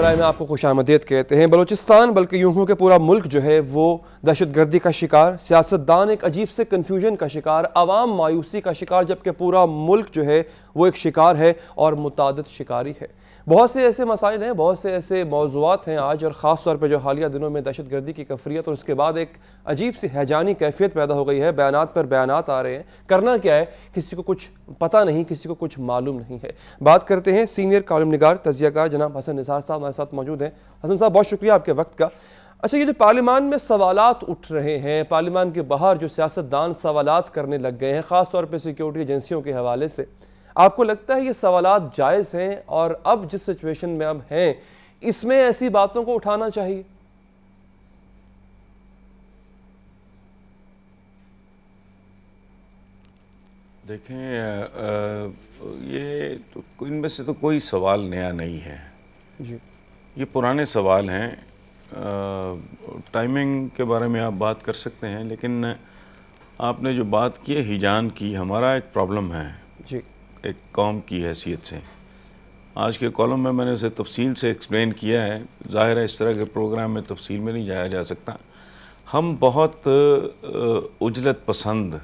शराय में आपको खुश आमदीद कहते हैं बलोचिस्तान बल्कि यूं कि पूरा मुल्क जो है वो दहशत गर्दी का शिकार सियासतदान एक अजीब से कन्फ्यूजन का शिकार आवाम मायूसी का शिकार जबकि पूरा मुल्क जो है वो एक शिकार है और मुतद शिकारी है बहुत से ऐसे मसाइल हैं बहुत से ऐसे मौजूद हैं आज और ख़ास तौर पर जो हालिया दिनों में दहशत गर्दी की कफरीत और उसके बाद एक अजीब सी हैजानी कैफियत पैदा हो गई है बयान पर बयान आ रहे हैं करना क्या है किसी को कुछ पता नहीं किसी को कुछ मालूम नहीं है बात करते हैं सीनियर कॉलम तजिया तजियाकार जनाब हसन निसार साहब हमारे साथ मौजूद हैं हसन साहब बहुत शुक्रिया आपके वक्त का अच्छा ये जो पार्लियामान में सवालत उठ रहे हैं पार्लियामान के बाहर जो सियासतदान सवालत करने लग गए हैं ख़ास तौर पर सिक्योरिटी एजेंसियों के हवाले से आपको लगता है ये सवाल जायज़ हैं और अब जिस सिचुएशन में अब हैं इसमें ऐसी बातों को उठाना चाहिए देखें ये तो इनमें से तो कोई सवाल नया नहीं है जी ये पुराने सवाल हैं टाइमिंग के बारे में आप बात कर सकते हैं लेकिन आपने जो बात की है हिजान की हमारा एक प्रॉब्लम है जी एक कौम की हैसियत से आज के कॉलम में मैंने उसे तफसील से एक्सप्लेन किया है ज़ाहिर है इस तरह के प्रोग्राम में तफसील में नहीं जाया जा सकता हम बहुत उजलत पसंद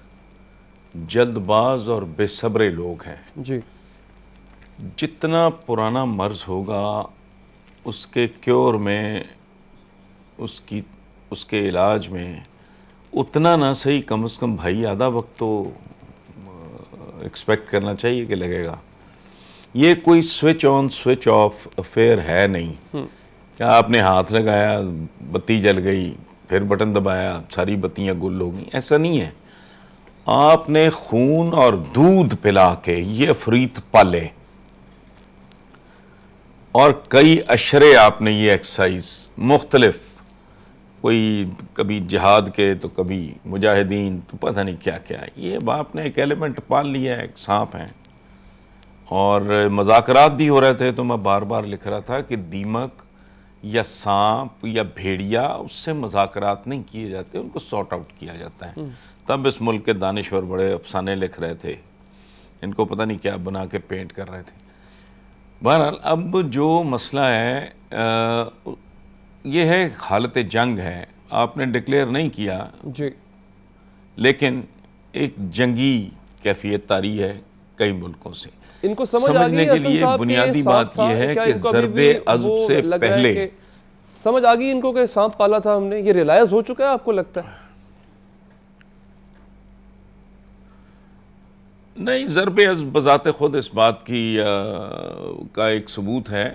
जल्दबाज और बेसब्रे लोग हैं जी जितना पुराना मर्ज होगा उसके क्योर में उसकी उसके इलाज में उतना ना सही कम से कम भाई आधा वक्त तो एक्सपेक्ट करना चाहिए कि लगेगा ये कोई switch on switch off affair है नहीं हम्म। क्या आपने हाथ लगाया बत्ती जल गई फिर बटन दबाया सारी बत्तियां गुल हो गई ऐसा नहीं है आपने खून और दूध पिला के ये अफरीत पाले और कई अशरे आपने ये एक्सरसाइज मुख्तलफ कोई कभी जिहाद के तो कभी मुजाहिदीन तो पता नहीं क्या क्या है ये बाप ने एक एलिमेंट पाल लिया है एक सांप हैं और मजाकरात भी हो रहे थे तो मैं बार बार लिख रहा था कि दीमक या सांप या भेड़िया उससे मजाकरात नहीं किए जाते उनको सॉर्ट आउट किया जाता है हम्म। तब इस मुल्क के दानश्वर बड़े अफसाने लिख रहे थे इनको पता नहीं क्या बना के पेंट कर रहे थे बहरहाल अब जो मसला है आ, ये है हालत जंग है आपने डिक्लेयर नहीं किया जी लेकिन एक जंगी कैफियत तारी है कई मुल्कों से इनको समझ समझने के लिए बुनियादी बात यह है कि जरब अजब से पहले समझ आ गई इनको कि सांप पाला था हमने ये रिलायंस हो चुका है आपको लगता है नहीं ज़रब अज बज़ात खुद इस बात की आ, का एक सबूत है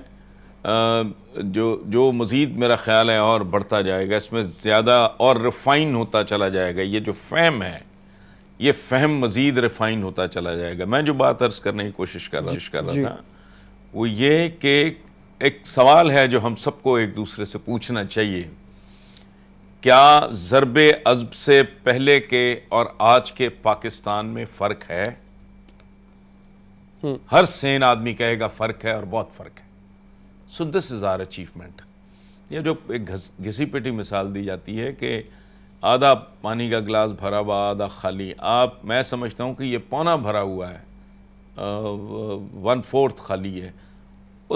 जो जो मज़ीद मेरा ख्याल है और बढ़ता जाएगा इसमें ज़्यादा और रिफ़ाइन होता चला जाएगा ये जो फहम है ये फहम मज़ीद रिफ़ाइन होता चला जाएगा मैं जो बात अर्ज़ करने की कोशिश कर रहा कर रहा था वो ये कि एक सवाल है जो हम सबको एक दूसरे से पूछना चाहिए क्या ज़रब अजब से पहले के और आज के पाकिस्तान में फ़र्क है हम्म। हर सेन आदमी कहेगा फ़र्क है और बहुत फ़र्क है so this is our achievement ये जो एक घसी पेटी मिसाल दी जाती है कि आधा पानी का गिलास भरा हुआ आधा खाली आप मैं समझता हूँ कि ये पौना भरा हुआ है वन फोर्थ खाली है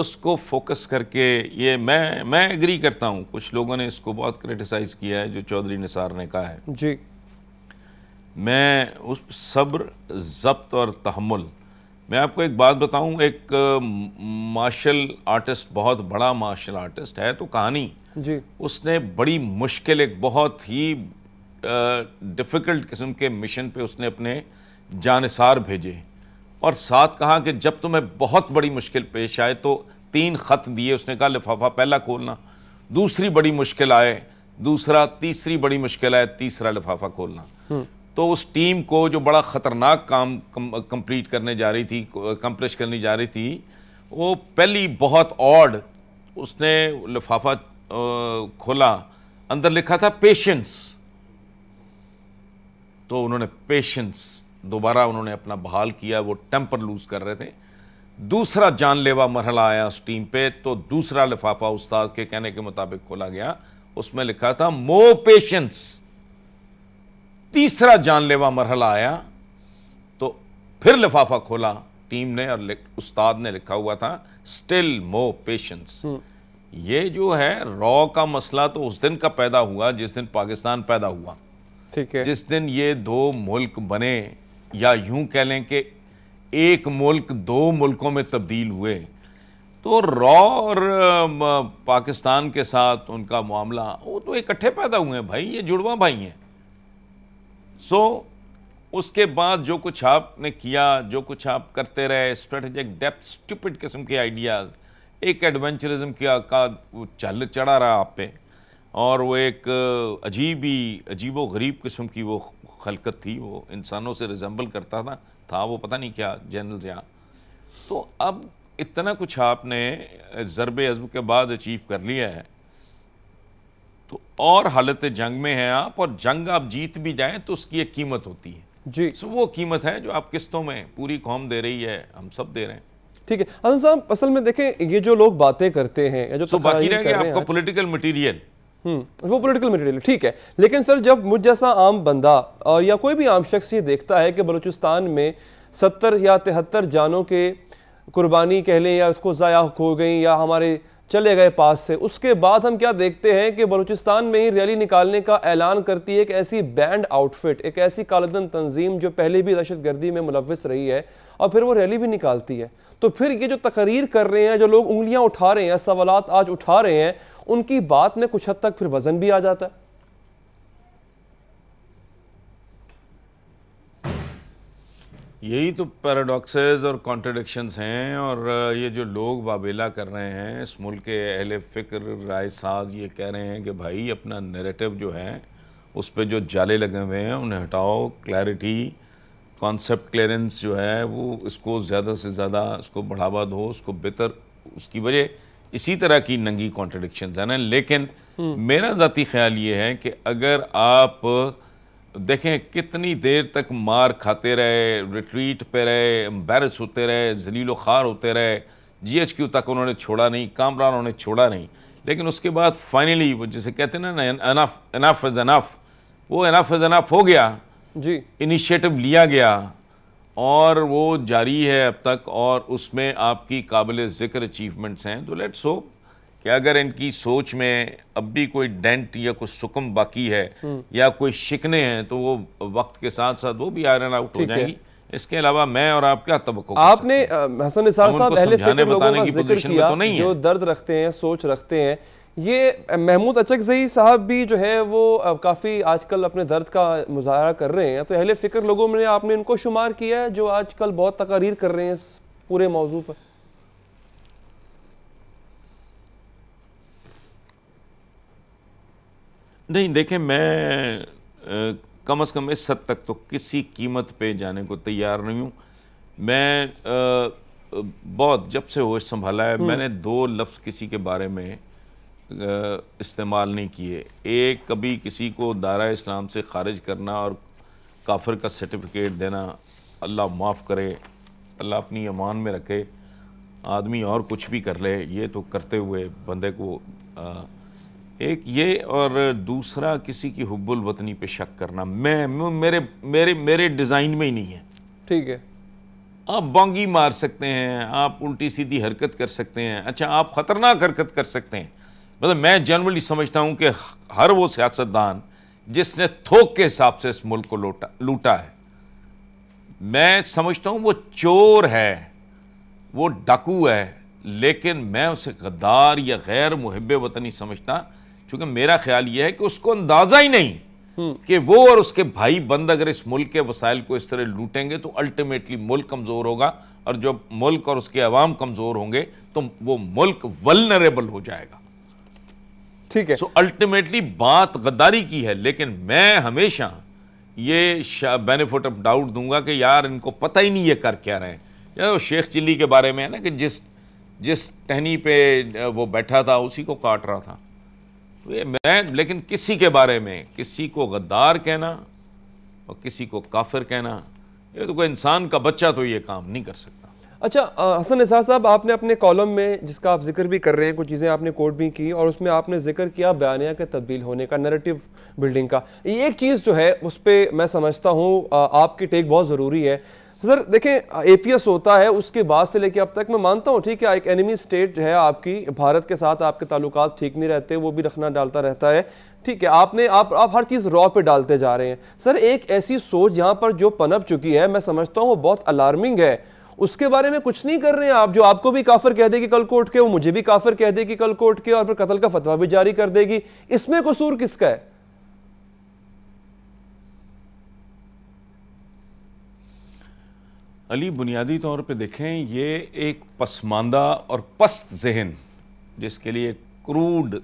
उसको फोकस करके ये मैं मैं एग्री करता हूँ कुछ लोगों ने इसको बहुत क्रिटिसाइज़ किया है जो चौधरी निसार ने कहा है जी मैं उस सब्र जब्त और तहमुल मैं आपको एक बात बताऊं एक मार्शल आर्टिस्ट बहुत बड़ा मार्शल आर्टिस्ट है तो कहानी जी उसने बड़ी मुश्किल एक बहुत ही डिफ़िकल्ट किस्म के मिशन पे उसने अपने जानसार भेजे और साथ कहा कि जब तुम्हें बहुत बड़ी मुश्किल पेश आए तो तीन ख़त दिए उसने कहा लिफाफा पहला खोलना दूसरी बड़ी मुश्किल आए दूसरा तीसरी बड़ी मुश्किल आए तीसरा लिफाफा खोलना हम्म। तो उस टीम को जो बड़ा ख़तरनाक काम कंप्लीट करने जा रही थी कम्प्लिश करने जा रही थी वो पहली बहुत ऑड उसने लिफाफा खोला अंदर लिखा था पेशेंस तो उन्होंने पेशेंस दोबारा उन्होंने अपना बहाल किया वो टेम्पर लूज़ कर रहे थे दूसरा जानलेवा मरहला आया उस टीम पे तो दूसरा लिफाफा उस्ताद के कहने के मुताबिक खोला गया उसमें लिखा था मो पेशेंस तीसरा जानलेवा मरहला आया तो फिर लिफाफा खोला टीम ने और उस्ताद ने लिखा हुआ था स्टिल मो पेशेंस ये जो है रॉ का मसला तो उस दिन का पैदा हुआ जिस दिन पाकिस्तान पैदा हुआ ठीक है जिस दिन ये दो मुल्क बने या यूं कह लें कि एक मुल्क दो मुल्कों में तब्दील हुए तो रॉ और पाकिस्तान के साथ उनका मामला वो तो इकट्ठे पैदा हुए हैं भाई ये जुड़वा भाई हैं सो उसके बाद जो कुछ आपने किया जो कुछ आप करते रहे स्ट्रेटेजिक डेप्थ स्टूपिड किस्म के आइडियाज़ एक एडवेंचरिज्म किया का वो चल चढ़ा रहा आप पे और वो एक अजीब ही अजीब व गरीब किस्म की वो खलकत थी वो इंसानों से रिजम्बल करता था था वो पता नहीं क्या जनरल या तो अब इतना कुछ आपने ज़रब अजब के बाद अचीव कर लिया है तो और हालत जंग में हैं आप और जंग आप जीत भी जाएं तो उसकी एक कीमत होती है जी सो वो कीमत है जो आप किस्तों में पूरी कौम दे रही है हम सब दे रहे हैं ठीक है हसन साहब असल में देखें ये जो लोग बातें करते हैं या जो so बाकी रह गया आपका पॉलिटिकल मटेरियल हम्म, वो पॉलिटिकल मटेरियल ठीक है लेकिन सर जब मुझ जैसा आम बंदा और या कोई भी आम शख्स ये देखता है कि बलूचिस्तान में सत्तर या तिहत्तर जानों के कुर्बानी कह लें या उसको ज़ाया हो गई या हमारे चले गए पास से उसके बाद हम क्या देखते हैं कि बलूचिस्तान में ही रैली निकालने का ऐलान करती है एक ऐसी बैंड आउटफिट एक ऐसी कालदन तंजीम जो पहले भी दहशत गर्दी में मुलविस रही है और फिर वो रैली भी निकालती है तो फिर ये जो तकरीर कर रहे हैं जो लोग उंगलियां उठा रहे हैं सवालत आज उठा रहे हैं उनकी बात में कुछ हद तक फिर वजन भी आ जाता है यही तो पैराडॉक्सेस और कॉन्ट्रडिक्शंस हैं और ये जो लोग बाबेला कर रहे हैं इस मुल्क के अहल फ़िक्र राय साज ये कह रहे हैं कि भाई अपना नरेटिव जो है उस पर जो जाले लगे हुए हैं उन्हें हटाओ क्लैरिटी कॉन्सेप्ट क्लियरेंस जो है वो इसको ज़्यादा से ज़्यादा उसको बढ़ावा दो उसको बेहतर उसकी वजह इसी तरह की नंगी कॉन्ट्रडिक्शन है ना लेकिन हम्म। मेरा ज़ाती ख्याल ये है कि अगर आप देखें कितनी देर तक मार खाते रहे रिट्रीट पे रहे एम्बेरस होते रहे जलीलो खार होते रहे जीएचक्यू तक उन्होंने छोड़ा नहीं कामरान उन्होंने छोड़ा नहीं लेकिन उसके बाद फाइनली वो जैसे कहते हैं ना अनफ अनफ इज़ अनफ वो अनफ इज़ अनफ हो गया जी इनिशिएटिव लिया गया और वो जारी है अब तक और उसमें आपकी काबिल ज़िक्र अचीवमेंट्स हैं तो लेट्स होप कि अगर इनकी सोच में अब भी कोई डेंट या कुछ सुकम बाकी है हम्म। या कोई शिकने हैं तो वो वक्त के साथ साथ वो भी आयरन आउट हो जाएंगी इसके अलावा मैं और आप क्या तबको आपने हसन साहब अहले फिक्र लोगों का जिक्र किया तो नहीं जो दर्द रखते हैं सोच रखते हैं ये महमूद जई साहब भी जो है वो काफ़ी आजकल अपने दर्द का मुजाहरा कर रहे हैं तो अहले फ़िक्र लोगों में आपने इनको शुमार किया है जो आजकल बहुत तकारीर कर रहे हैं इस पूरे मौजू पर नहीं देखें मैं आ, कम अज़ कम इस हद तक तो किसी कीमत पे जाने को तैयार नहीं हूँ मैं आ, बहुत जब से होश संभाला है हम्म। मैंने दो लफ्ज़ किसी के बारे में इस्तेमाल नहीं किए एक कभी किसी को दारा इस्लाम से खारिज करना और काफिर का सर्टिफिकेट देना अल्लाह माफ़ करे अल्लाह अपनी अमान में रखे आदमी और कुछ भी कर ले ये तो करते हुए बंदे को आ, एक ये और दूसरा किसी की हुब्बुल वतनी पे शक करना मैं मेरे मेरे मेरे डिज़ाइन में ही नहीं है ठीक है आप बोंगी मार सकते हैं आप उल्टी सीधी हरकत कर सकते हैं अच्छा आप ख़तरनाक हरकत कर सकते हैं मतलब मैं जनरली समझता हूँ कि हर वो सियासतदान जिसने थोक के हिसाब से इस मुल्क को लूटा लूटा है मैं समझता हूँ वो चोर है वो डाकू है लेकिन मैं उसे गद्दार या गैर मुहब वतनी समझता चूंकि मेरा ख्याल ये है कि उसको अंदाजा ही नहीं हम्म। कि वो और उसके भाई बंद अगर इस मुल्क के वसाइल को इस तरह लूटेंगे तो अल्टीमेटली मुल्क कमज़ोर होगा और जब मुल्क और उसके अवाम कमज़ोर होंगे तो वो मुल्क वलनरेबल हो जाएगा ठीक है सो so, अल्टीमेटली बात गद्दारी की है लेकिन मैं हमेशा ये बेनिफिट ऑफ डाउट दूंगा कि यार इनको पता ही नहीं ये कर क्या रहे हैं यार शेख चिल्ली के बारे में है ना कि जिस जिस टहनी पे वो बैठा था उसी को काट रहा था तो मैं लेकिन किसी के बारे में किसी को गद्दार कहना और किसी को काफिर कहना ये तो कोई इंसान का बच्चा तो ये काम नहीं कर सकता अच्छा हसन निसार साहब आपने अपने कॉलम में जिसका आप जिक्र भी कर रहे हैं कुछ चीज़ें आपने कोट भी की और उसमें आपने जिक्र किया बयानिया के तब्दील होने का नरेटिव बिल्डिंग का ये एक चीज़ जो है उस पर मैं समझता हूँ आपकी टेक बहुत ज़रूरी है सर देखें एपीएस होता है उसके बाद से लेके अब तक मैं मानता हूँ ठीक है एक एनिमी स्टेट है आपकी भारत के साथ आपके ताल्लुक ठीक नहीं रहते वो भी रखना डालता रहता है ठीक है आपने आप आप हर चीज़ रॉ पे डालते जा रहे हैं सर एक ऐसी सोच यहाँ पर जो पनप चुकी है मैं समझता हूँ वो बहुत अलार्मिंग है उसके बारे में कुछ नहीं कर रहे हैं आप जो आपको भी काफर कह देगी कल कोर्ट के वो मुझे भी काफर कह देगी कल कोर्ट के और फिर कतल का फतवा भी जारी कर देगी इसमें कसूर किसका है अली बुनियादी तौर पे देखें ये एक पसमानदा और पस्त जहन जिसके लिए क्रूड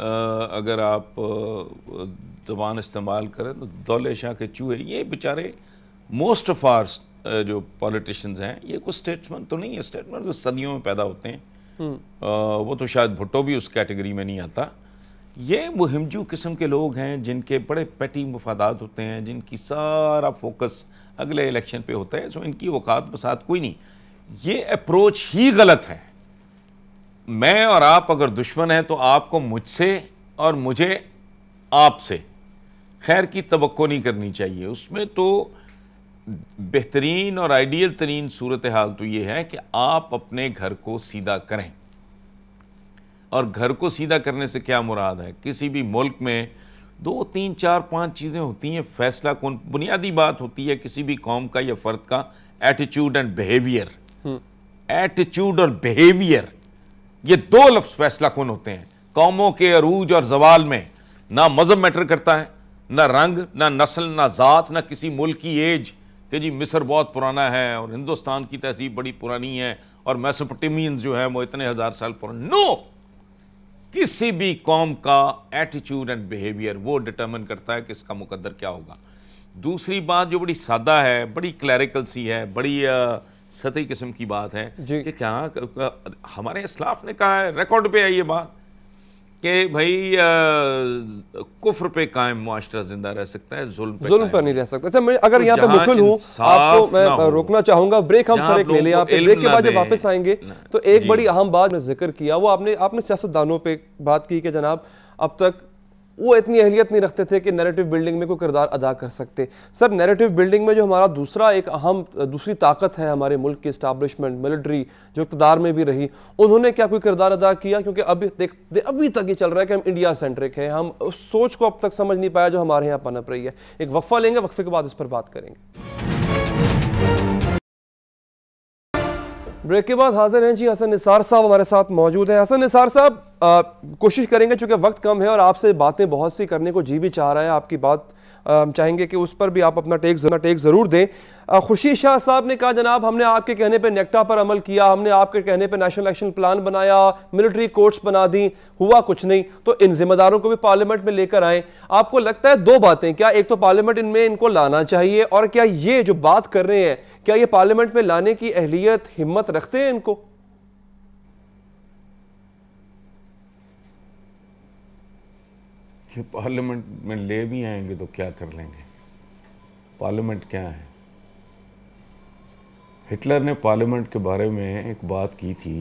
अगर आप जबान इस्तेमाल करें तो दौले शाह के चूहे ये बेचारे मोस्ट ऑफ आर जो पॉलिटिशियंस हैं ये कुछ स्टेटमेंट तो नहीं है स्टेटमेंट जो सदियों में पैदा होते हैं आ, हम्म। वो तो शायद भुट्टो भी उस कैटेगरी में नहीं आता ये मुहिमजू किस्म के लोग हैं जिनके बड़े पेटी मुफादात होते हैं जिनकी सारा फोकस अगले इलेक्शन पे होता है सो इनकी औकात बसात कोई नहीं ये अप्रोच ही गलत है मैं और आप अगर दुश्मन हैं तो आपको मुझसे और मुझे आपसे खैर की तो नहीं करनी चाहिए उसमें तो बेहतरीन और आइडियल तरीन सूरत हाल तो ये है कि आप अपने घर को सीधा करें और घर को सीधा करने से क्या मुराद है किसी भी मुल्क में दो तीन चार पांच चीज़ें होती हैं फैसला कौन बुनियादी बात होती है किसी भी कौम का या फ़र्द का एटीट्यूड एंड बिहेवियर एटीट्यूड और बिहेवियर ये दो लफ्ज़ फैसला कौन होते हैं कौमों के अरूज और जवाल में ना मज़हब मैटर करता है ना रंग ना नस्ल ना ज़ात ना किसी मुल्क की एज कि जी मिस्र बहुत पुराना है और हिंदुस्तान की तहजीब बड़ी पुरानी है और मैसोपटेमियंस जो है वो इतने हज़ार साल पुराने नो no! किसी भी कौम का एटीट्यूड एंड बिहेवियर वो डिटर्मिन करता है कि इसका मुकदर क्या होगा दूसरी बात जो बड़ी सादा है बड़ी क्लैरिकल सी है बड़ी सतही किस्म की बात है कि क्या हमारे इसलाफ ने कहा है रिकॉर्ड पे है ये बात कि भाई आ, कुफ्र पे कायम माशरा जिंदा रह सकता है जुल्म पे जुल्म पर नहीं रह सकता अच्छा मैं अगर तो यहाँ पे मुखिल हूँ आपको मैं रोकना चाहूंगा ब्रेक हम सर एक ले लें आप ब्रेक के बाद जब वापस आएंगे तो एक बड़ी अहम बात ने जिक्र किया वो आपने आपने सियासतदानों पे बात की कि जनाब अब तक वो इतनी अहलियत नहीं रखते थे कि नैरेटिव बिल्डिंग में कोई किरदार अदा कर सकते सर नैरेटिव बिल्डिंग में जो हमारा दूसरा एक अहम दूसरी ताकत है हमारे मुल्क की इस्टबलिशमेंट मिलिट्री जो इकतदार में भी रही उन्होंने क्या कोई किरदार अदा किया क्योंकि अभी देख दे, अभी तक ये चल रहा है कि हम इंडिया सेंट्रिक हैं हम उस सोच को अब तक समझ नहीं पाया जो हमारे यहाँ पनप रही है एक वक्फ़ा लेंगे वक्फे के बाद इस पर बात करेंगे ब्रेक के बाद हाजिर हैं जी हसन निसार साहब हमारे साथ मौजूद है हसन निसार साहब कोशिश करेंगे चूंकि वक्त कम है और आपसे बातें बहुत सी करने को जी भी चाह रहा है आपकी बात चाहेंगे कि उस पर भी आप अपना टेक अपना टेक ज़रूर दें खुशी शाह साहब ने कहा जनाब हमने आपके कहने पे नेक्टा पर अमल किया हमने आपके कहने पे नेशनल एक्शन प्लान बनाया मिलिट्री कोर्ट्स बना दी हुआ कुछ नहीं तो इन जिम्मेदारों को भी पार्लियामेंट में लेकर आए आपको लगता है दो बातें क्या एक तो पार्लियामेंट इनमें इनको लाना चाहिए और क्या ये जो बात कर रहे हैं क्या ये पार्लियामेंट में लाने की अहलियत हिम्मत रखते हैं इनको कि पार्लियामेंट में ले भी आएंगे तो क्या कर लेंगे पार्लियामेंट क्या है हिटलर ने पार्लियामेंट के बारे में एक बात की थी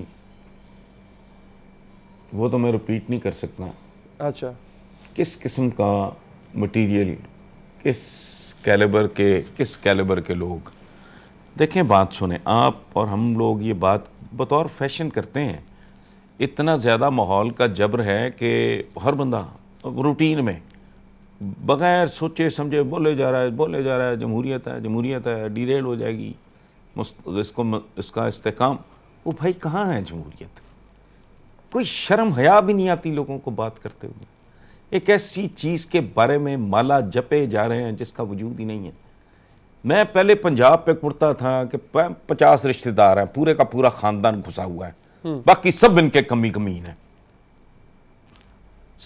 वो तो मैं रिपीट नहीं कर सकता अच्छा किस किस्म का मटेरियल किस कैलिबर के किस कैलिबर के लोग देखें बात सुने आप और हम लोग ये बात बतौर फैशन करते हैं इतना ज़्यादा माहौल का जबर है कि हर बंदा रूटीन में बग़ैर सोचे समझे बोले जा रहा है बोले जा रहा है जमहूरियत है जमहूरियत है रेल हो जाएगी इसको इसका इस्तेकाम वो भाई कहाँ है जमहूरियत कोई शर्म हया भी नहीं आती लोगों को बात करते हुए एक ऐसी चीज़ के बारे में माला जपे जा रहे हैं जिसका वजूद ही नहीं है मैं पहले पंजाब पे कुड़ता था कि पचास रिश्तेदार हैं पूरे का पूरा ख़ानदान घुसा हुआ है हम्म। बाकी सब इनके कमी कमीन है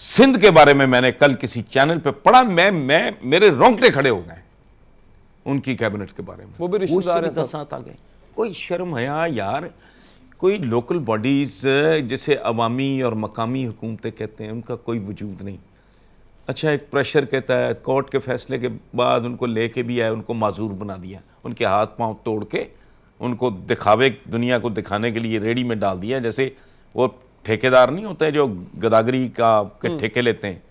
सिंध के बारे में मैंने कल किसी चैनल पे पढ़ा मैं मैं मेरे रोंगटे खड़े हो गए उनकी कैबिनेट के बारे में वो भी रिश्तेदार साथ आ गए कोई शर्म हया यार कोई लोकल बॉडीज़ जिसे अवामी और मकामी हुकूमतें कहते हैं उनका कोई वजूद नहीं अच्छा एक प्रेशर के तहत कोर्ट के फैसले के बाद उनको ले के भी आए उनको माजूर बना दिया उनके हाथ पांव तोड़ के उनको दिखावे दुनिया को दिखाने के लिए रेडी में डाल दिया जैसे वो ठेकेदार नहीं होते जो गदागरी का के हम्म। ठेके लेते हैं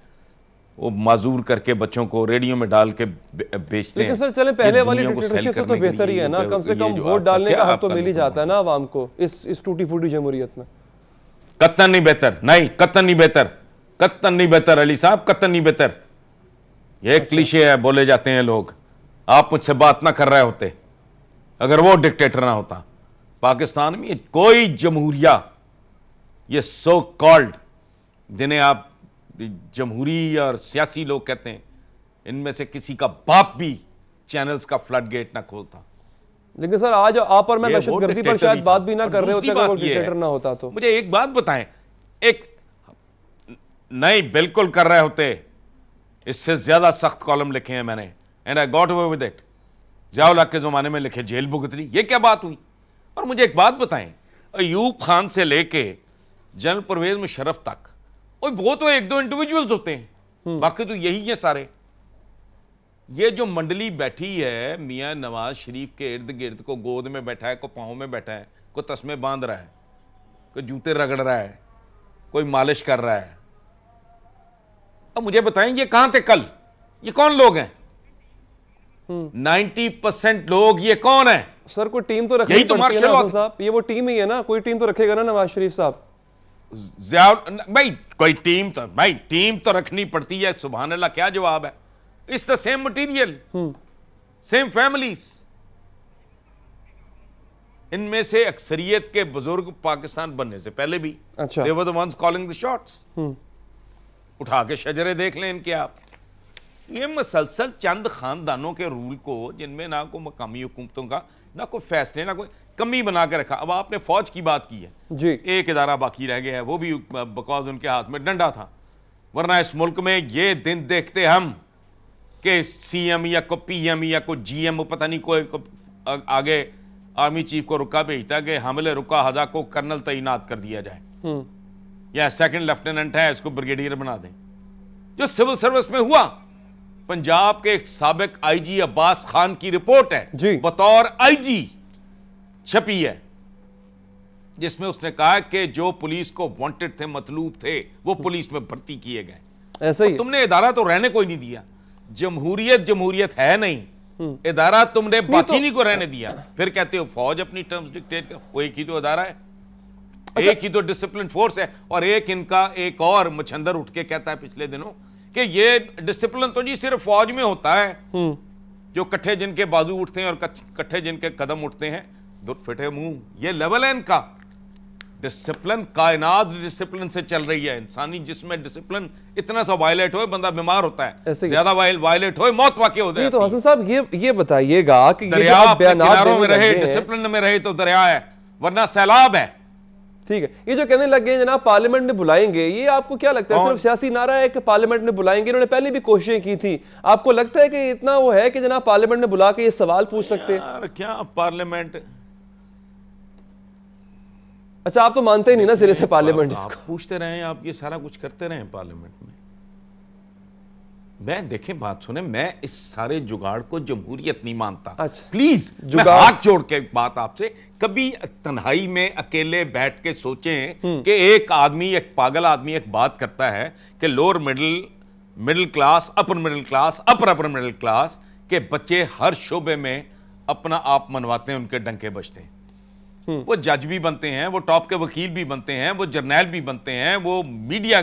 वो माजूर करके बच्चों को रेडियो में डाल के बेचते हैं सर चले पहले वाली डिक्टेटरशिप से तो बेहतर ही है ना कम से कम वोट डालने का हक तो मिल ही जाता है ना आवाम को इस इस टूटी फूटी जमहूरियत में कत्तन नहीं बेहतर नहीं कत्तन नहीं बेहतर कत्तन नहीं बेहतर अली साहब कत्तन नहीं बेहतर ये अच्छा। क्लिशे है बोले जाते हैं लोग आप मुझसे बात ना कर रहे होते अगर वो डिक्टेटर ना होता पाकिस्तान में कोई जमहूरिया ये सो कॉल्ड जिन्हें आप जमहूरी और सियासी लोग कहते हैं इनमें से किसी का बाप भी चैनल्स का फ्लड गेट ना खोलता लेकिन सर आज आप और मैं गर्दी पर शायद बात भी ना कर रहे होते अगर ना होता तो मुझे एक बात बताएं एक नहीं बिल्कुल कर रहे होते इससे ज्यादा सख्त कॉलम लिखे हैं मैंने and I got away with it Ziaul के ज़माने में लिखे जेल भुगतनी ये क्या बात हुई और मुझे एक बात बताएं अयूब खान से लेके जनरल परवेज मुशरफ तक और वो तो एक दो इंडिविजुअल्स होते हैं हम्म। बाकी तो यही है सारे ये जो मंडली बैठी है मियाँ नवाज शरीफ के इर्द गिर्द को गोद में बैठा है को पाँव में बैठा है को तस्मे बांध रहा है को जूते रगड़ रहा है कोई मालिश कर रहा है अब मुझे बताएं ये कहां थे कल ये कौन लोग हैं हम्म। नाइन्टी परसेंट लोग ये कौन है सर कोई टीम तो रखेगा तो ये वो टीम ही है ना कोई टीम तो रखेगा ना नवाज शरीफ साहब भाई कोई टीम तो भाई टीम तो रखनी पड़ती है सुबह अल्लाह क्या जवाब है it's the same material same families इनमें से अक्सरियत के बुजुर्ग पाकिस्तान बनने से पहले भी कॉलिंग द शॉट्स उठा के शजरे देख लें इनके आप ये मसलसल चंद खानदानों के रूल को जिनमें ना को मकामी हुकूमतों का ना कोई फैसले ना कोई कमी बना के रखा अब आपने फौज की बात की है जी एक इदारा बाकी रह गया है वो भी बकौज उनके हाथ में डंडा था वरना इस मुल्क में ये दिन देखते हम कि सीएम या को पीएम या को जीएम पता नहीं कोई को आगे आर्मी चीफ को रुका भेजता कि हमले रुका हजा को कर्नल तैनात कर दिया जाए हम्म। या सेकंड लेफ्टिनेंट है इसको ब्रिगेडियर बना दें जो सिविल सर्विस में हुआ पंजाब के सबक आईजी अब्बास खान की रिपोर्ट है जी बतौर आईजी छपी है जिसमें उसने कहा कि जो पुलिस को वांटेड थे मतलूब थे वो पुलिस में भर्ती किए गए ऐसे ही तुमने इदारा तो रहने को ही नहीं दिया जमहूरियत जमहूरियत है नहीं हम्म। इदारा तुमने बाकी तो, को रहने दिया फिर कहते हो फौज अपनी टर्म्स डिक्टेट कर वो एक ही तो इदारा है अच्छा, एक ही तो डिसिप्लिन फोर्स है और एक इनका एक और मच्छंदर उठ के कहता है पिछले दिनों कि ये डिसिप्लिन तो जी सिर्फ फौज में होता है हम्म। जो कट्ठे जिनके बाजू उठते हैं और कट्ठे जिनके कदम उठते हैं फिटे मुंह ये लेवल है इनका डिसिप्लिन कायनात डिसिप्लिन से चल रही है इंसानी जिसमें डिसिप्लिन इतना सा वायलेट हो बंदा बीमार होता है ज्यादा वायलेट हो मौत वाकई हो जाए तो हसन साहब ये ये बताइएगा कि दरिया में रहे डिसिप्लिन में रहे तो दरिया है वरना सैलाब है ठीक है ये जो कहने लग गए जनाब पार्लियामेंट में बुलाएंगे ये आपको क्या लगता है सिर्फ सियासी नारा है कि पार्लियामेंट में बुलाएंगे इन्होंने पहले भी कोशिशें की थी आपको लगता है कि इतना वो है कि जनाब पार्लियामेंट में बुला के ये सवाल पूछ सकते हैं क्या पार्लियामेंट अच्छा आप तो मानते ही नहीं ना सिरे से पार्लियामेंट पूछते रहे आप ये सारा कुछ करते रहे पार्लियामेंट में मैं देखें बात सुने मैं इस सारे जुगाड़ को जमहूरियत नहीं मानता अच्छा। प्लीज मैं हाथ जोड़ के बात आपसे कभी तन्हाई में अकेले बैठ के सोचे हम्म। कि एक आदमी एक पागल आदमी एक बात करता है कि lower middle middle class upper middle class upper upper middle class के बच्चे हर शोबे में अपना आप मनवाते हैं उनके डंके बजते हैं हम्म। वो जज भी बनते हैं वो टॉप के वकील भी बनते हैं वो जर्नैल भी बनते हैं वो मीडिया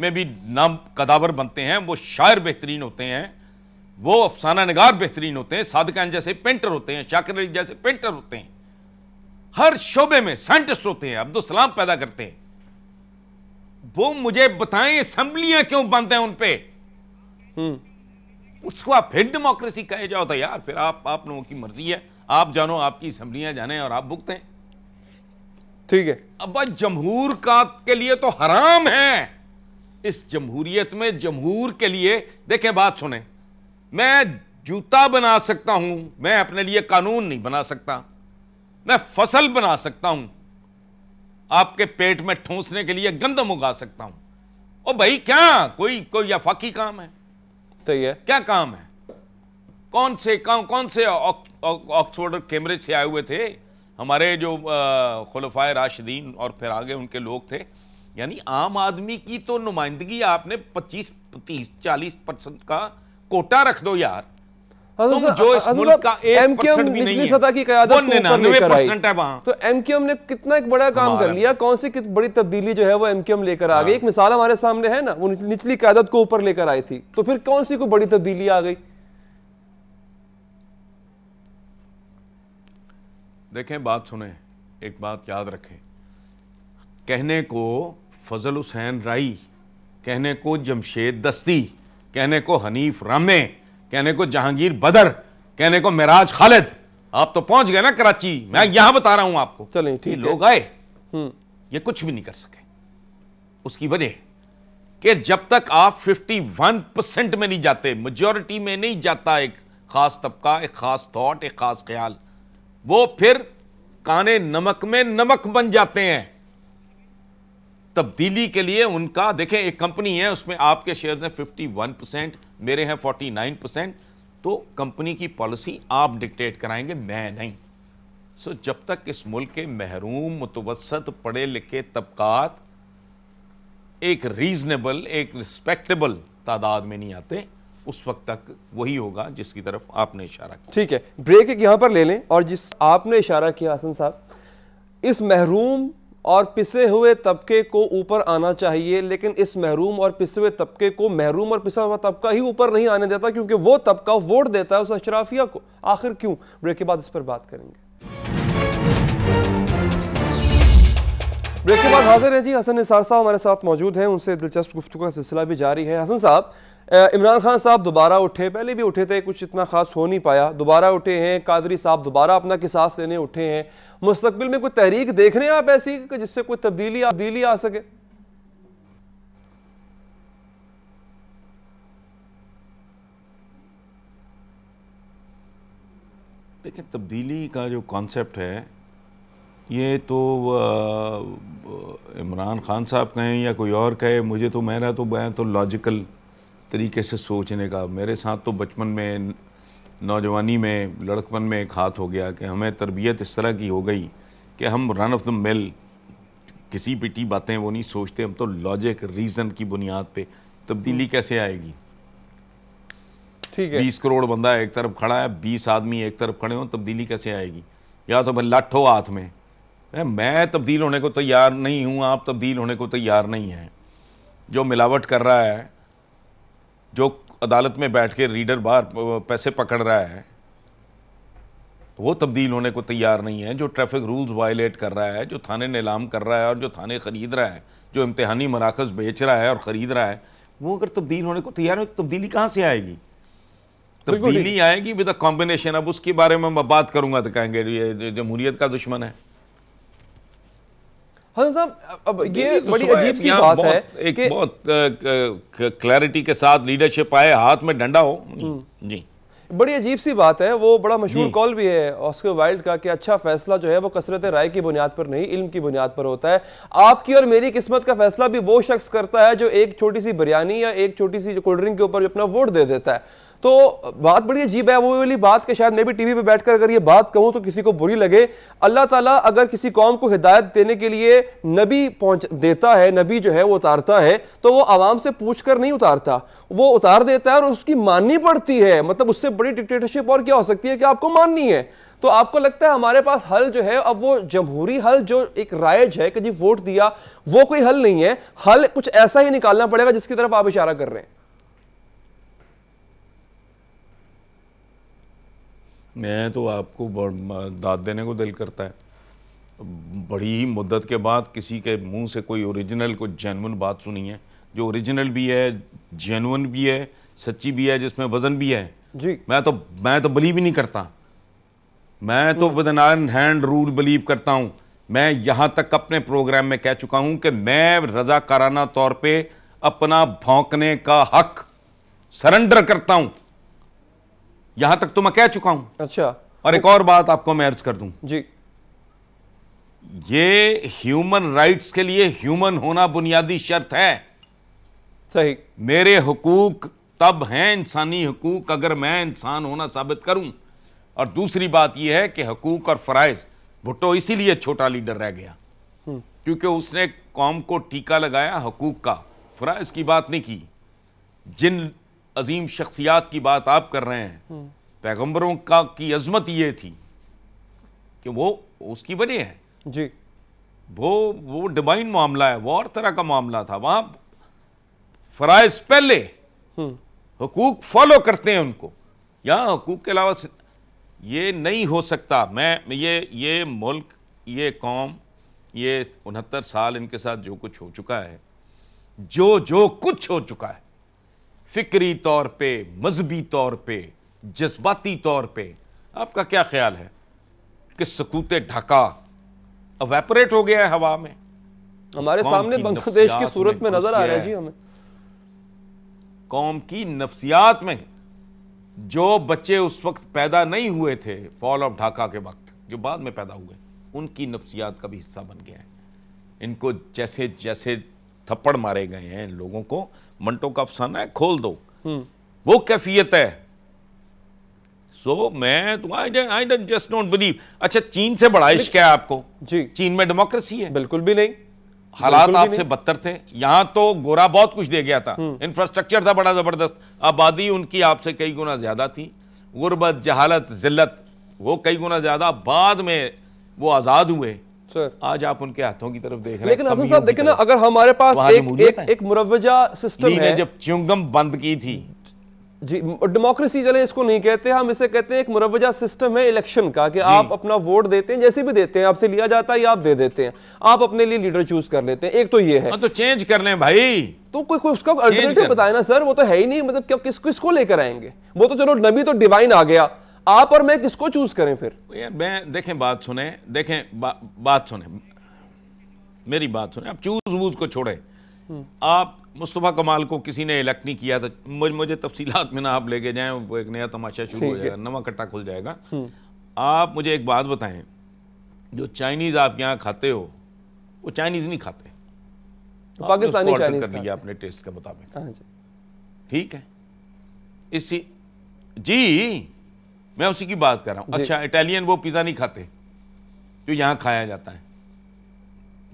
में भी नाम कदावर बनते हैं वो शायर बेहतरीन होते हैं वो अफसाना नगार बेहतरीन होते हैं सादकान जैसे पेंटर होते हैं शाकिर अली जैसे पेंटर होते हैं हर शोबे में साइंटिस्ट होते हैं अब्दुल सलाम पैदा करते हैं वो मुझे बताएं असेंबलियां क्यों बनते हैं उनपे हम्म। उसको आप फिर डेमोक्रेसी कहे जाओ तो यार फिर आप आप लोगों की मर्जी है आप जानो आपकी असेंबलियां जाने और आप भुगतें ठीक है अब जमहूर का के लिए तो हराम है इस जमहूरियत में जमहूर के लिए देखें बात सुने मैं जूता बना सकता हूं मैं अपने लिए कानून नहीं बना सकता मैं फसल बना सकता हूं आपके पेट में ठोसने के लिए गंदम उगा सकता हूं ओ भाई क्या कोई कोई अफाकी काम है तो ये क्या काम है कौन से कौन कौन से ऑक्सफोर्ड और कैम्ब्रिज से आए हुए थे हमारे जो खुलफाए राशिदीन और फिर आगे उनके लोग थे यानी आम आदमी की तो नुमाइंदगी आपने 25, तीस चालीस परसेंट का कोटा रख दो यार हाँ, तो तुम जो इस हाँ, तो मुल्क का एक भी नहीं है की क्या निन्यानवे परसेंट है वहां तो एमक्यूएम ने कितना एक बड़ा काम कर लिया कौन सी बड़ी तब्दीली जो है वो एमक्यूएम लेकर आ गई हाँ। एक मिसाल हमारे सामने है ना वो निचली क्यादत को ऊपर लेकर आई थी तो फिर कौन सी कोई बड़ी तब्दीली आ गई देखें बात सुने एक बात याद रखें कहने को फजल हुसैन राई कहने को जमशेद दस्ती कहने को हनीफ रामे कहने को जहांगीर बदर कहने को मेराज खालिद आप तो पहुंच गए ना कराची मैं यहां बता रहा हूं आपको चलें ठीक लोग आए हम्म। ये कुछ भी नहीं कर सके उसकी वजह कि जब तक आप 51 परसेंट में नहीं जाते मेजोरिटी में नहीं जाता एक खास तबका एक खास थॉट एक खास ख्याल वो फिर काने नमक में नमक बन जाते हैं तब्दीली के लिए उनका देखें एक कंपनी है उसमें आपके शेयर हैं वन परसेंट मेरे हैं नाइन परसेंट तो कंपनी की पॉलिसी आप डिक्टेट कराएंगे मैं नहीं सो जब तक इस मुल्क के महरूम मुतवसत पढ़े लिखे तबकात एक रीज़नेबल एक रिस्पेक्टेबल तादाद में नहीं आते उस वक्त तक वही होगा जिसकी तरफ आपने इशारा किया ठीक है ब्रेक एक यहां पर ले लें और जिस आपने इशारा किया हसन साहब इस महरूम और पिसे हुए तबके को ऊपर आना चाहिए लेकिन इस महरूम और पिसे हुए तबके को महरूम और पिसा हुआ तबका ही ऊपर नहीं आने देता क्योंकि वो तबका वोट देता है उस अशराफिया को आखिर क्यों ब्रेक के बाद इस पर बात करेंगे ब्रेक के बाद हाजिर है जी हसन निसार साहब हमारे साथ मौजूद हैं उनसे दिलचस्प गुफ्तु का सिलसिला भी जारी है हसन साहब इमरान खान साहब दोबारा उठे पहले भी उठे थे कुछ इतना ख़ास हो नहीं पाया दोबारा उठे हैं कादरी साहब दोबारा अपना किसास लेने उठे हैं मुस्तबिल में कोई तहरीक देख रहे हैं आप ऐसी जिससे कोई तब्दीली तब्दीली आ सके देखिए तब्दीली का जो कॉन्सेप्ट है ये तो इमरान खान साहब कहें या कोई और कहे मुझे तो मेरा तो बयान तो लॉजिकल तरीके से सोचने का मेरे साथ तो बचपन में नौजवानी में लड़कपन में एक हाथ हो गया कि हमें तरबियत इस तरह की हो गई कि हम रन ऑफ द मिल किसी पिटी बातें वो नहीं सोचते हम तो लॉजिक रीज़न की बुनियाद पे तब्दीली हम्म। कैसे आएगी ठीक है बीस करोड़ बंदा एक तरफ खड़ा है बीस आदमी एक तरफ खड़े हों तब्दीली कैसे आएगी या तो भाई लठ हो हाथ में मैं तब्दील होने को तैयार नहीं हूँ आप तब्दील होने को तैयार नहीं हैं जो मिलावट कर रहा है जो अदालत में बैठ के रीडर बार पैसे पकड़ रहा है वो तब्दील होने को तैयार नहीं है जो ट्रैफिक रूल्स वायलेट कर रहा है जो थाने नीलाम कर रहा है और जो थाने ख़रीद रहा है जो इम्तहानी मराकज़ बेच रहा है और ख़रीद रहा है वो अगर तब्दील होने को तैयार हो तो तब्दीली कहाँ से आएगी तब्दीली आएगी विद अ कॉम्बिनेशन अब उसके बारे में मैं बात करूँगा तो कहेंगे ये जमहूरियत का दुश्मन है साहब ये तो बड़ी अजीब सी बात है एक बहुत क्लैरिटी के साथ लीडरशिप आए हाथ में डंडा हो हम्म। जी बड़ी अजीब सी बात है वो बड़ा मशहूर कॉल भी है ऑस्कर वाइल्ड का कि अच्छा फैसला जो है वो कसरत राय की बुनियाद पर नहीं इल्म की बुनियाद पर होता है आपकी और मेरी किस्मत का फैसला भी वो शख्स करता है जो एक छोटी सी बिरयानी या एक छोटी सी कोल्ड ड्रिंक के ऊपर अपना वोट दे देता है तो बात बड़ी अजीब है वो वाली बात के शायद मैं भी टीवी पे बैठकर अगर ये बात कहूं तो किसी को बुरी लगे अल्लाह ताला अगर किसी कौम को हिदायत देने के लिए नबी पहुंच देता है नबी जो है वो उतारता है तो वो आवाम से पूछ कर नहीं उतारता वो उतार देता है और उसकी माननी पड़ती है मतलब उससे बड़ी डिक्टेटरशिप और क्या हो सकती है कि आपको माननी है तो आपको लगता है हमारे पास हल जो है अब वो जमहूरी हल जो एक रायज है कि जी वोट दिया वो कोई हल नहीं है हल कुछ ऐसा ही निकालना पड़ेगा जिसकी तरफ आप इशारा कर रहे हैं मैं तो आपको दाद देने को दिल करता है बड़ी ही मुद्दत के बाद किसी के मुंह से कोई ओरिजिनल कोई जेनवन बात सुनी है जो ओरिजिनल भी है जेनवन भी है सच्ची भी है जिसमें वजन भी है जी मैं तो मैं तो बिलीव ही नहीं करता मैं तो विद हैंड रूल बिलीव करता हूँ मैं यहाँ तक अपने प्रोग्राम में कह चुका हूँ कि मैं रजाकाराना तौर पे अपना भौंकने का हक सरेंडर करता हूँ यहां तक तो मैं कह चुका हूं अच्छा और एक और बात आपको मैं अर्ज कर दूं जी ये ह्यूमन राइट्स के लिए ह्यूमन होना बुनियादी शर्त है सही मेरे हकूक तब हैं इंसानी हकूक अगर मैं इंसान होना साबित करूं और दूसरी बात यह है कि हकूक और फ़राइज भुट्टो इसीलिए छोटा लीडर रह गया हम्म। क्योंकि उसने कौम को टीका लगाया हकूक का फ़राइज की बात नहीं की जिन अजीम शख्सियात की बात आप कर रहे हैं हम्म। पैगम्बरों का की अजमत ये थी कि वो उसकी बने हैं जी वो वो डिवाइन मामला है वो और तरह का मामला था वहां फ़राइज पहले हम्म। हकूक फॉलो करते हैं उनको यहाँ हकूक के अलावा ये नहीं हो सकता मैं ये ये मुल्क ये कौम ये उनहत्तर साल इनके साथ जो कुछ हो चुका है जो जो कुछ हो चुका है फिक्री तौर पर मजहबी तौर पर जज्बाती तौर पर आपका क्या ख्याल है कि सकूत ढका अवेपरेट हो गया है हवा में हमारे सामने बांग्लादेश की सूरत में, नजर आ रहा है जी हमें कौम की नफ्सियात में जो बच्चे उस वक्त पैदा नहीं हुए थे फॉल ऑफ ढाका के वक्त जो बाद में पैदा हुए उनकी नफसियात का भी हिस्सा बन गया है इनको जैसे जैसे थप्पड़ मारे गए हैं इन लोगों को मंटो का अफसाना है खोल दो वो कैफियत है सो so, मैं तो I don't just don't believe अच्छा चीन से बड़ा इश्क है आपको जी चीन में डेमोक्रेसी है बिल्कुल भी नहीं हालात आपसे बदतर थे यहां तो गोरा बहुत कुछ दे गया था इंफ्रास्ट्रक्चर हम्म। था बड़ा जबरदस्त आबादी उनकी आपसे कई गुना ज्यादा थी गुर्बत जहालत जिल्लत वो कई गुना ज्यादा बाद में वो आज़ाद हुए आज आप उनके हाथों की तरफ देख रहे हैं लेकिन साहब देखें ना अगर हमारे पास एक एक, एक मुरवजा सिस्टम है जब चुंगम बंद की थी जी डेमोक्रेसी चले इसको नहीं कहते हम इसे कहते हैं एक मुरवजा सिस्टम है इलेक्शन का कि आप अपना वोट देते हैं जैसे भी देते हैं आपसे लिया जाता है या आप दे देते हैं आप अपने लिए लीडर चूज कर लेते हैं एक तो ये है हाँ, तो चेंज कर ले भाई तो कोई कोई उसका अल्टरनेटिव बताए ना सर वो तो है ही नहीं मतलब किसको किसको लेकर आएंगे वो तो चलो नबी तो डिवाइन आ गया आप और मैं किसको चूज करें फिर मैं देखें बात सुने देखें बा, बात सुने मेरी बात सुने आप चूज वूज को छोड़े हम्म। आप मुस्तफ़ा कमाल को किसी ने इलेक्ट नहीं किया था तो मुझे, मुझे तफसीलात में ना आप लेके जाएं वो एक नया तमाशा शुरू हो जाएगा नवा कट्टा खुल जाएगा हम्म। आप मुझे एक बात बताएं जो चाइनीज़ आप यहाँ खाते हो वो चाइनीज़ नहीं खाते तो पाकिस्तानी चाइनीज कर लिया अपने टेस्ट के मुताबिक हाँ ठीक है इसी जी मैं उसी की बात कर रहा हूँ अच्छा इटालियन वो पिज़्ज़ा नहीं खाते जो यहाँ खाया जाता है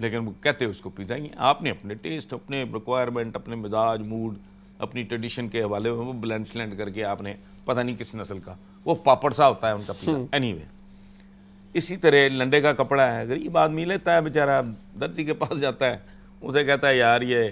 लेकिन वो कहते हैं उसको पिज़्ज़ा ही आपने अपने टेस्ट अपने रिक्वायरमेंट अपने मिजाज मूड अपनी ट्रेडिशन के हवाले में वो ब्लेंड श्लेंड करके आपने पता नहीं किस नस्ल का वो पापड़ सा होता है उनका पिज़्ज़ा हम्म। एनी anyway, इसी तरह लंडे का कपड़ा है गरीब आदमी लेता है बेचारा दर्जी के पास जाता है उसे कहता है यार ये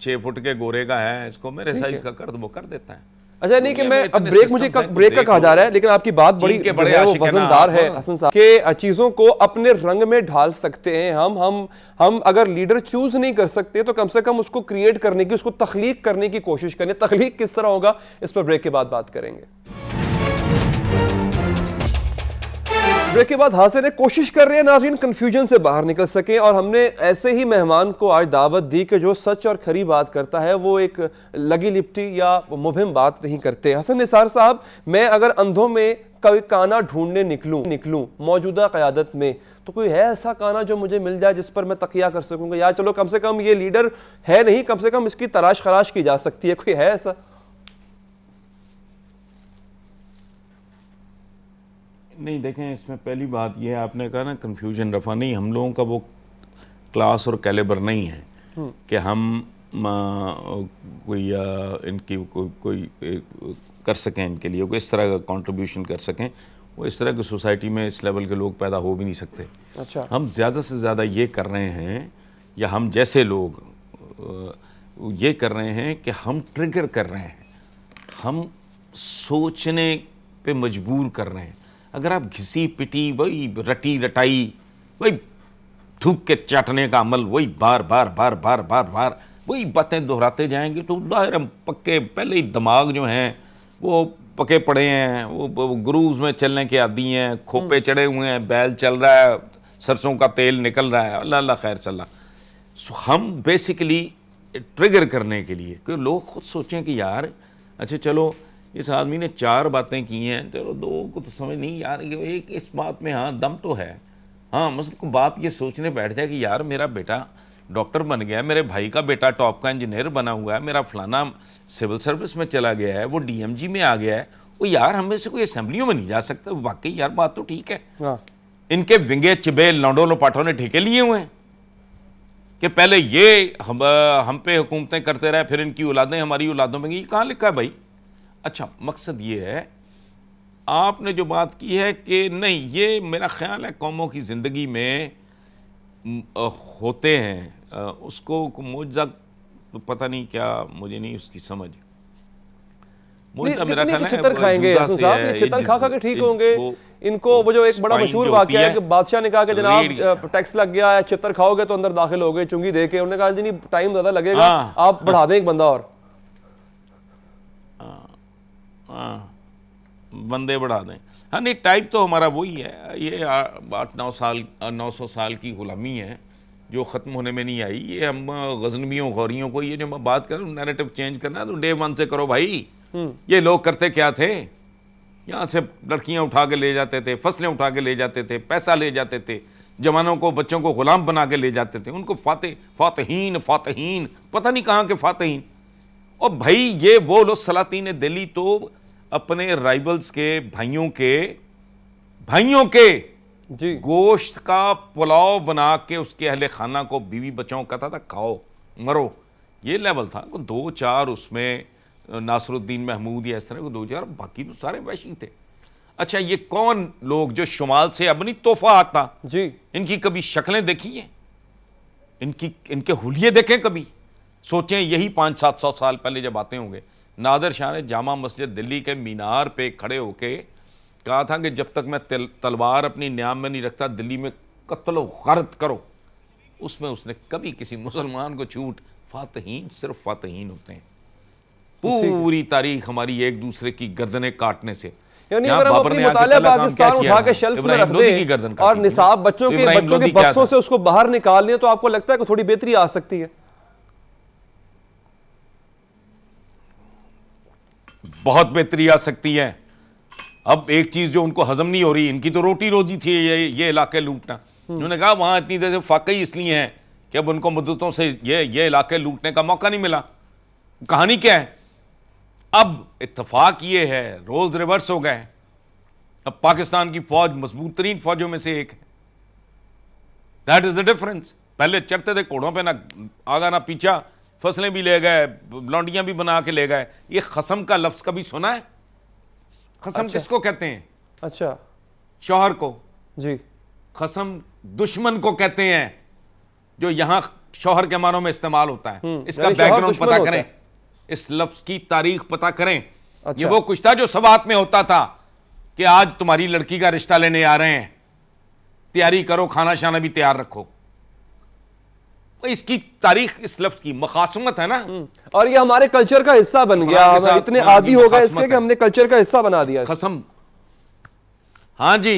छः फुट के गोरे का है इसको मेरे साइज़ का कर दो वो कर देता है अच्छा नहीं कि मैं अब ब्रेक मुझे का, ब्रेक का कहा जा रहा है लेकिन आपकी बात बड़ी के बड़े है, वजनदार है हाँ। हसन साहब के चीजों को अपने रंग में ढाल सकते हैं हम हम हम अगर लीडर चूज नहीं कर सकते तो कम से कम उसको क्रिएट करने की उसको तख्लीक करने की कोशिश करें तख्लीक किस तरह होगा इस पर ब्रेक के बाद बात करेंगे ब्रेक के बाद हाजिर ने कोशिश कर रहे हैं नाजरीन कंफ्यूजन से बाहर निकल सकें और हमने ऐसे ही मेहमान को आज दावत दी कि जो सच और खरी बात करता है वो एक लगी लिपटी या मुभिम बात नहीं करते हसन निसार साहब मैं अगर अंधों में कोई काना ढूंढने निकलूं निकलूं मौजूदा क़्यादत में तो कोई है ऐसा काना जो मुझे मिल जाए जिस पर मैं तकिया कर सकूंगा यार चलो कम से कम ये लीडर है नहीं कम से कम इसकी तराश खराश की जा सकती है कोई है ऐसा नहीं देखें इसमें पहली बात यह है आपने कहा ना कन्फ्यूजन रफा नहीं हम लोगों का वो क्लास और कैलेबर नहीं है हम्म। कि हम कोई इनकी कोई कोई कर सकें इनके लिए कोई इस तरह का कंट्रीब्यूशन कर सकें वो इस तरह की सोसाइटी में इस लेवल के लोग पैदा हो भी नहीं सकते अच्छा हम ज़्यादा से ज़्यादा ये कर रहे हैं या हम जैसे लोग ये कर रहे हैं कि हम ट्रिगर कर रहे हैं हम सोचने पे मजबूर कर रहे हैं अगर आप घिसी पिटी वही रटी रटाई वही थूक के चाटने का अमल वही बार बार बार बार बार बार वही बातें दोहराते जाएंगे तो दायर हम पक्के पहले ही दिमाग जो हैं वो पके पड़े हैं वो, ग्रूज में चलने के आदि हैं खोपे हम्म। चढ़े हुए हैं बैल चल रहा है सरसों का तेल निकल रहा है अल्लाह अल्लाह खैर सल्ला सो हम बेसिकली ट्रिगर करने के लिए क्योंकि लोग खुद सोचें कि यार अच्छा चलो इस आदमी ने चार बातें की हैं चलो तो दो को तो समझ नहीं यार एक इस बात में हाँ दम तो है हाँ मतलब बाप ये सोचने बैठ जाए कि यार मेरा बेटा डॉक्टर बन गया है मेरे भाई का बेटा टॉप का इंजीनियर बना हुआ है मेरा फलाना सिविल सर्विस में चला गया है वो डीएमजी में आ गया है वो यार हमें से कोई असेंबलियों में नहीं जा सकता वाकई यार बात तो ठीक है हाँ। इनके विंगे चिबे लौंडो लोपाठों ने ठेके लिए हुए हैं कि पहले ये हम, हम पे हुकूमतें करते रहे फिर इनकी औलादें हमारी औलादों में ये कहाँ लिखा है भाई अच्छा मकसद ये है आपने जो बात की है कि नहीं ये मेरा ख्याल है कौमों की ज़िंदगी में होते हैं उसको मुआवजा पता नहीं क्या मुझे नहीं उसकी समझ खाएंगे ठीक होंगे इनको वो जो एक बड़ा मशहूर बादशाह ने कहा कि टैक्स लग गया तो अंदर दाखिल हो गए चुंगी दे के उन्होंने कहा नहीं टाइम ज्यादा लगेगा हाँ। आप बढ़ा दें एक बंदा और हाँ, बंदे बढ़ा दें हाँ नहीं टाइप तो हमारा वही है ये आठ नौ साल नौ सौ साल की गुलामी है जो ख़त्म होने में नहीं आई ये हम गजनबियों गौरियों को ये जो मैं बात कर रहा हूँ नैरेटिव चेंज करना तो डे वन से करो भाई हम्म। ये लोग करते क्या थे यहाँ से लड़कियाँ उठा के ले जाते थे फसलें उठा के ले जाते थे पैसा ले जाते थे जवानों को बच्चों को ग़ुलाम बना के ले जाते थे उनको फाते फातहीन फातहीन पता नहीं कहाँ के फातहीन और भाई ये वो लोग सलातीन दिल्ली तो अपने राइवल्स के भाइयों के भाइयों के जी गोश्त का पुलाव बना के उसके अहले खाना को बीवी बचाओ कहता था खाओ मरो ये लेवल था दो चार उसमें नासरुद्दीन महमूद या इस तरह को दो चार बाकी तो सारे वैशी थे अच्छा ये कौन लोग जो शुमाल से अब नहीं तोहफा आता जी इनकी कभी शक्लें देखी हैं इनकी इनके हुलिये देखें कभी सोचें यही पाँच सात सौ साल पहले जब आते होंगे नादर शाह ने जामा मस्जिद दिल्ली के मीनार पे खड़े होके कहा था कि जब तक मैं तलवार अपनी न्याम में नहीं रखता दिल्ली में कत्लो गर्द करो उसमें उसने कभी किसी मुसलमान को छूट फातहीन सिर्फ फातहीन होते हैं पूरी तारीख हमारी एक दूसरे की गर्दने काटने से और निसाब बच्चों के बच्चों के बक्सों से उसको बाहर निकाल तो आपको लगता है कि थोड़ी बेहतरी आ सकती है बहुत बेहतरी आ सकती है अब एक चीज़ जो उनको हजम नहीं हो रही इनकी तो रोटी रोजी थी ये ये इलाके लूटना उन्होंने हम्म। कहा वहां इतनी देर से फाकई इसलिए है कि अब उनको मुद्दतों से ये ये इलाके लूटने का मौका नहीं मिला कहानी क्या है अब इतफाक ये है रोल रिवर्स हो गए अब पाकिस्तान की फौज मजबूत तरीन फौजों में से एक है दैट इज़ द डिफरेंस पहले चढ़ते थे कोड़ों पर ना आगा ना पीछा फसलें भी ले गए लौंडियाँ भी बना के ले गए ये खसम का लफ्ज़ कभी सुना है खसम अच्छा। किसको कहते हैं अच्छा शोहर को जी खसम दुश्मन को कहते हैं जो यहाँ शोहर के मानों में इस्तेमाल होता है हम्म, इसका बैकग्राउंड पता करें इस लफ्ज की तारीख पता करें अच्छा। ये वो कुछ था जो सवात में होता था कि आज तुम्हारी लड़की का रिश्ता लेने आ रहे हैं तैयारी करो खाना शाना भी तैयार रखो इसकी तारीख इस लफ्ज की मखासमत है ना हम्म। और ये हमारे कल्चर का हिस्सा बन गया इतने आदि हो गए इसके कि हमने कल्चर का हिस्सा बना दिया कसम हाँ जी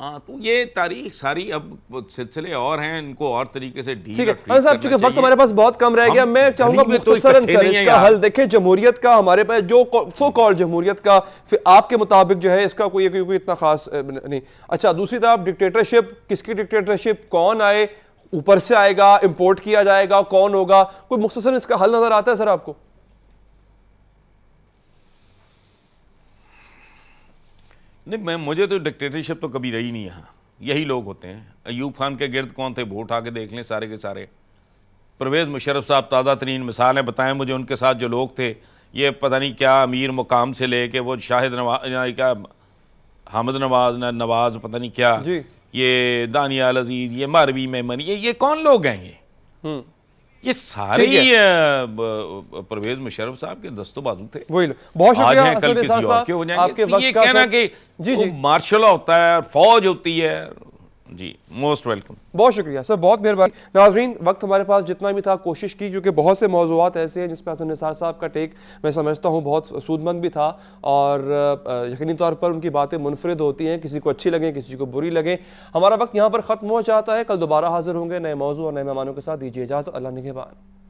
हाँ तो ये तारीख सारी अब सिलसिले और हैं इनको और तरीके से ठीक है साहब चूंकि वक्त हमारे पास बहुत कम रह गया मैं चाहूंगा तो इसका हल देखें जमहूरियत का हमारे पास जो सो कॉल जमहूरियत का फिर आपके मुताबिक जो है इसका कोई कोई इतना खास नहीं अच्छा दूसरी तरफ डिक्टेटरशिप किसकी डिक्टेटरशिप कौन आए ऊपर से आएगा इम्पोर्ट किया जाएगा कौन होगा कोई मुख्तसर इसका हल नजर आता है सर आपको नहीं मैं मुझे तो डिक्टेटरशिप तो कभी रही नहीं यहाँ यही लोग होते हैं अयूब खान के गिरद कौन थे वोट आके देख लें सारे के सारे परवेज़ मुशरफ साहब ताज़ा तरीन मिसाल हैं बताएं मुझे उनके साथ जो लोग थे ये पता नहीं क्या अमीर मुकाम से ले के वो शाहिद नवाज क्या हमद नवाज ना नवाज पता नहीं क्या ये दानियाल अजीज़ ये मारवी मेमन ये ये कौन लोग हैं ये हम्म। ये सारे ही परवेज मुशरफ साहब के दस्तों बाजू थे वही बहुत शुक्रिया हैं कल किसी और के हो जाएंगे आपके तो ये कहना कि जी जी मार्शल होता है और फौज होती है जी मोस्ट वेलकम बहुत शुक्रिया सर बहुत मेहरबानी नाजरीन वक्त हमारे पास जितना भी था कोशिश की क्योंकि बहुत से मौजूद ऐसे हैं जिस पर हसन निसार साहब का टेक मैं समझता हूँ बहुत सूदमंद भी था और यकीनी तौर पर उनकी बातें मुनफरद होती हैं किसी को अच्छी लगें किसी को बुरी लगें हमारा वक्त यहाँ पर ख़त्म हो जाता है कल दोबारा हाजिर होंगे नए मौजू और नए मेहमानों के साथ दीजिए इजाज़त अल्लाह निगेबान